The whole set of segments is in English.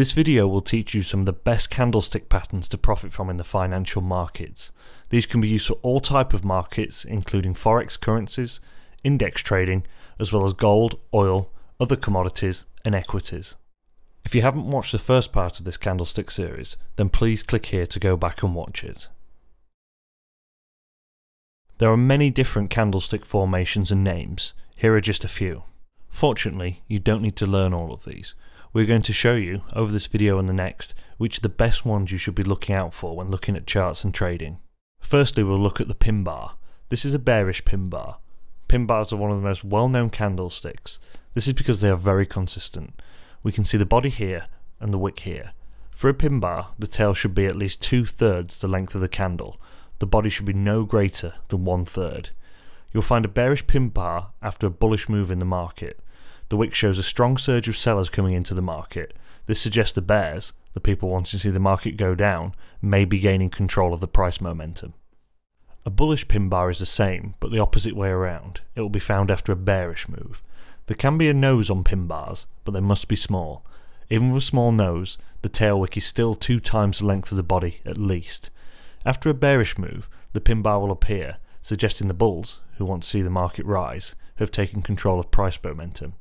This video will teach you some of the best candlestick patterns to profit from in the financial markets. These can be used for all type of markets including forex currencies, index trading, as well as gold, oil, other commodities and equities. If you haven't watched the first part of this candlestick series, then please click here to go back and watch it. There are many different candlestick formations and names, here are just a few. Fortunately, you don't need to learn all of these, we're going to show you over this video and the next which are the best ones you should be looking out for when looking at charts and trading. Firstly we'll look at the pin bar. This is a bearish pin bar. Pin bars are one of the most well known candlesticks. This is because they are very consistent. We can see the body here and the wick here. For a pin bar, the tail should be at least two thirds the length of the candle. The body should be no greater than one third. You'll find a bearish pin bar after a bullish move in the market. The wick shows a strong surge of sellers coming into the market. This suggests the bears, the people wanting to see the market go down, may be gaining control of the price momentum. A bullish pin bar is the same, but the opposite way around. It will be found after a bearish move. There can be a nose on pin bars, but they must be small. Even with a small nose, the tail wick is still two times the length of the body at least. After a bearish move, the pin bar will appear, suggesting the bulls, who want to see the market rise, have taken control of price momentum.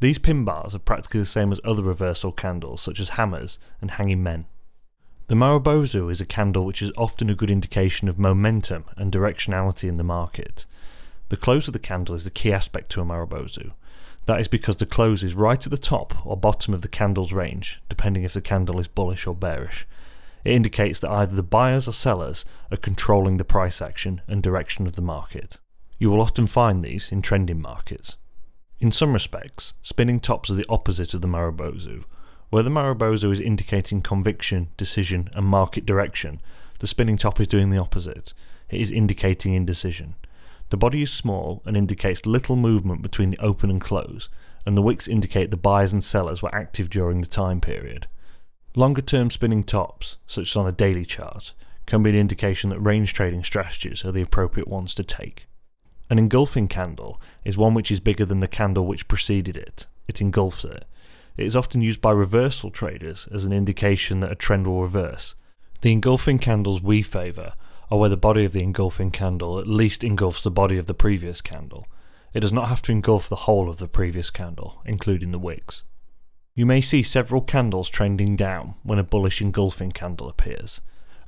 These pin bars are practically the same as other reversal candles such as hammers and hanging men. The Marobozu is a candle which is often a good indication of momentum and directionality in the market. The close of the candle is the key aspect to a Marobozu. That is because the close is right at the top or bottom of the candle's range, depending if the candle is bullish or bearish. It indicates that either the buyers or sellers are controlling the price action and direction of the market. You will often find these in trending markets. In some respects, spinning tops are the opposite of the Marabozu. Where the Marabozu is indicating conviction, decision, and market direction, the spinning top is doing the opposite. It is indicating indecision. The body is small and indicates little movement between the open and close, and the wicks indicate the buyers and sellers were active during the time period. Longer term spinning tops, such as on a daily chart, can be an indication that range trading strategies are the appropriate ones to take. An engulfing candle is one which is bigger than the candle which preceded it. It engulfs it. It is often used by reversal traders as an indication that a trend will reverse. The engulfing candles we favour are where the body of the engulfing candle at least engulfs the body of the previous candle. It does not have to engulf the whole of the previous candle, including the wicks. You may see several candles trending down when a bullish engulfing candle appears.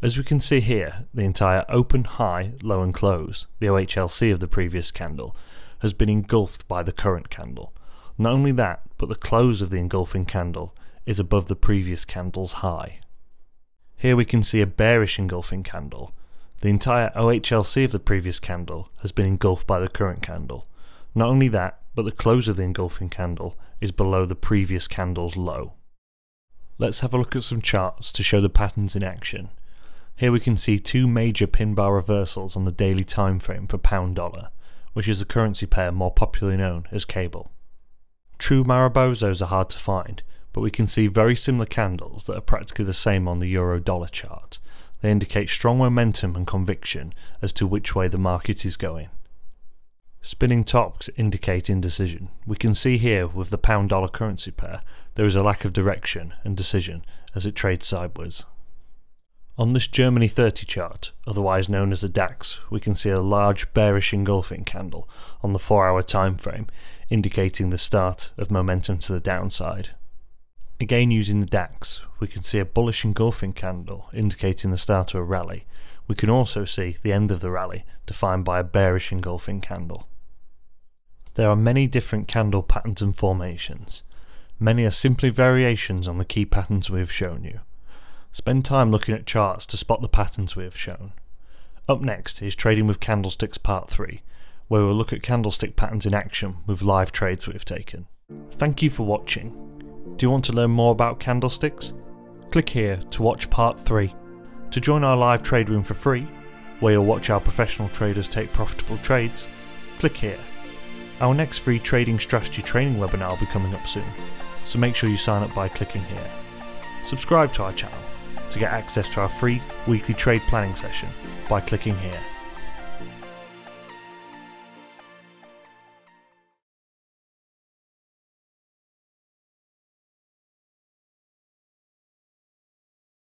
As we can see here, the entire open, high, low and close, the OHLC of the previous candle, has been engulfed by the current candle. Not only that, but the close of the engulfing candle is above the previous candle's high. Here we can see a bearish engulfing candle. The entire OHLC of the previous candle has been engulfed by the current candle. Not only that, but the close of the engulfing candle is below the previous candle's low. Let's have a look at some charts to show the patterns in action here we can see two major pin bar reversals on the daily time frame for pound dollar, which is the currency pair more popularly known as cable. True Marabozos are hard to find, but we can see very similar candles that are practically the same on the euro dollar chart. They indicate strong momentum and conviction as to which way the market is going. Spinning tops indicate indecision. We can see here with the pound dollar currency pair, there is a lack of direction and decision as it trades sideways. On this Germany 30 chart, otherwise known as the DAX, we can see a large bearish engulfing candle on the 4 hour time frame, indicating the start of momentum to the downside. Again using the DAX, we can see a bullish engulfing candle indicating the start of a rally. We can also see the end of the rally, defined by a bearish engulfing candle. There are many different candle patterns and formations. Many are simply variations on the key patterns we have shown you. Spend time looking at charts to spot the patterns we have shown. Up next is Trading with Candlesticks Part 3, where we'll look at candlestick patterns in action with live trades we've taken. Thank you for watching. Do you want to learn more about candlesticks? Click here to watch Part 3. To join our live trade room for free, where you'll watch our professional traders take profitable trades, click here. Our next free trading strategy training webinar will be coming up soon, so make sure you sign up by clicking here. Subscribe to our channel to get access to our free weekly trade planning session by clicking here.